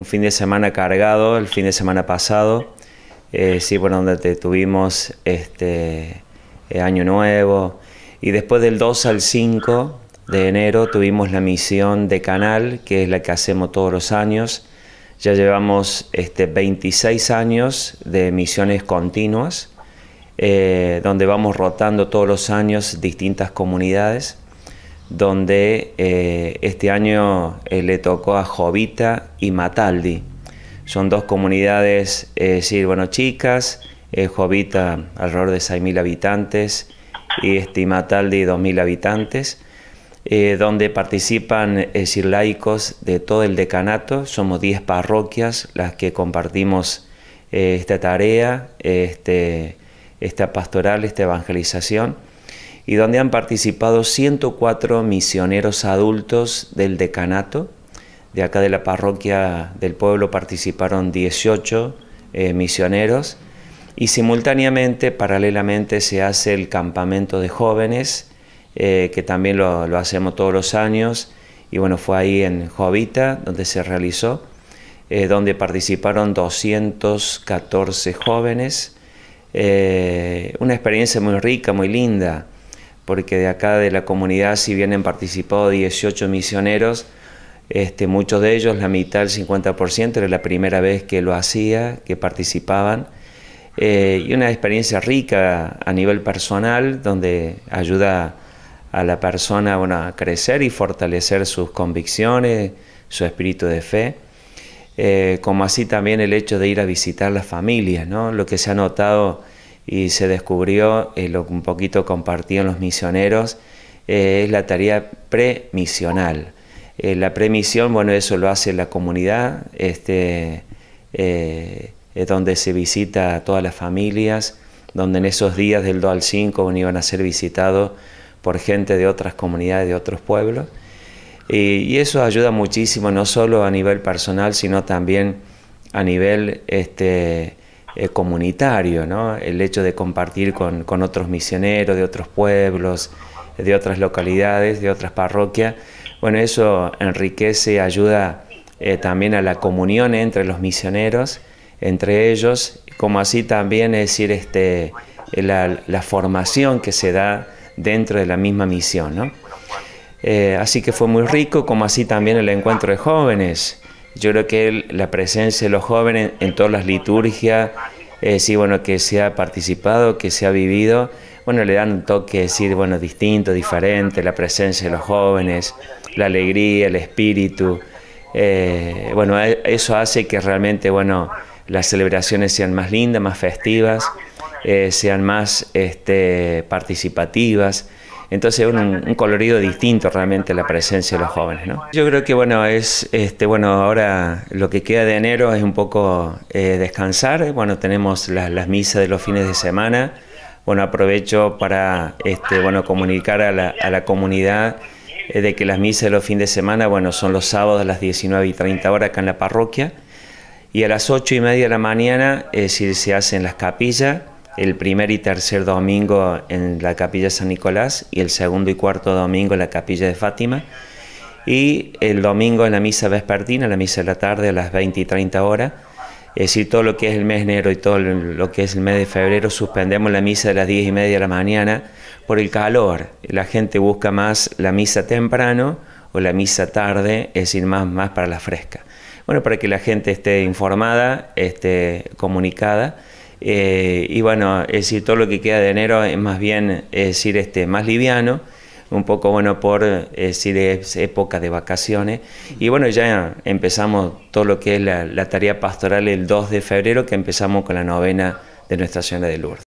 Un fin de semana cargado, el fin de semana pasado, eh, sí, bueno, donde tuvimos este eh, Año Nuevo. Y después del 2 al 5 de enero tuvimos la misión de canal, que es la que hacemos todos los años. Ya llevamos este, 26 años de misiones continuas, eh, donde vamos rotando todos los años distintas comunidades donde eh, este año eh, le tocó a Jovita y Mataldi. Son dos comunidades, es eh, decir, bueno, chicas, Jovita alrededor de 6.000 habitantes y este, Mataldi 2.000 habitantes, donde participan, es decir, laicos de todo el decanato. Somos 10 parroquias las que compartimos esta tarea, este, esta pastoral, esta evangelización y donde han participado 104 misioneros adultos del decanato. De acá de la parroquia del pueblo participaron 18 eh, misioneros y simultáneamente, paralelamente, se hace el campamento de jóvenes, eh, que también lo, hacemos todos los años, y bueno, fue ahí en Jovita donde se realizó, eh, donde participaron 214 jóvenes, una experiencia muy rica, muy linda porque de acá de la comunidad, si bien han participado 18 misioneros, este, muchos de ellos, la mitad, el 50%, era la primera vez que lo hacía, que participaban. Eh, y una experiencia rica a nivel personal, donde ayuda a la persona a crecer y fortalecer sus convicciones, su espíritu de fe. Eh, como así también el hecho de ir a visitar las familias, ¿no? lo que se ha notado y se descubrió eh, lo que un poquito compartían los misioneros, eh, es la tarea pre-misional. Eh, la pre-misión, bueno, eso lo hace la comunidad, este, es donde se visita a todas las familias, donde en esos días del 2 al 5 iban a ser visitados por gente de otras comunidades, de otros pueblos. Y, eso ayuda muchísimo, no solo a nivel personal, sino también a nivel este, eh, comunitario, ¿no? el hecho de compartir con, otros misioneros de otros pueblos, de otras localidades, de otras parroquias. Bueno, eso enriquece, y ayuda eh, también a la comunión entre los misioneros, entre ellos, como así también es decir, este, la, formación que se da dentro de la misma misión. Eh, así que fue muy rico, como así también el encuentro de jóvenes. Yo creo que la presencia de los jóvenes en todas las liturgias, eh, bueno, que se ha participado, que se ha vivido, bueno, le dan un toque, decir, bueno, distinto, diferente, la presencia de los jóvenes, la alegría, el espíritu. Eh, bueno, eso hace que realmente, bueno, las celebraciones sean más lindas, más festivas, eh, sean más este, participativas. Entonces un, un colorido distinto realmente la presencia de los jóvenes. ¿no? Yo creo que bueno, es este, bueno, ahora lo que queda de enero es un poco eh, descansar. Bueno, tenemos las, misas de los fines de semana. Bueno, aprovecho para este, bueno, comunicar a la, comunidad eh, de que las misas de los fines de semana bueno, son los sábados a las 19 y 30 horas acá en la parroquia. Y a las 8 y media de la mañana, es eh, decir, se hacen las capillas el primer y tercer domingo en la capilla San Nicolás y el segundo y cuarto domingo en la capilla de Fátima. Y el domingo en la misa vespertina, la misa de la tarde a las 20 y 30 horas. Es decir, todo lo que es el mes de enero y todo lo que es el mes de febrero suspendemos la misa de las 10 y media de la mañana por el calor. La gente busca más la misa temprano o la misa tarde, es decir, más, más para la fresca. Bueno, para que la gente esté informada, esté comunicada. Eh, y bueno, es decir, todo lo que queda de enero es más bien, decir, este, más liviano, un poco bueno por decir, época de vacaciones. Y bueno, ya empezamos todo lo que es la, la tarea pastoral el 2 de febrero, que empezamos con la novena de Nuestra Señora de Lourdes.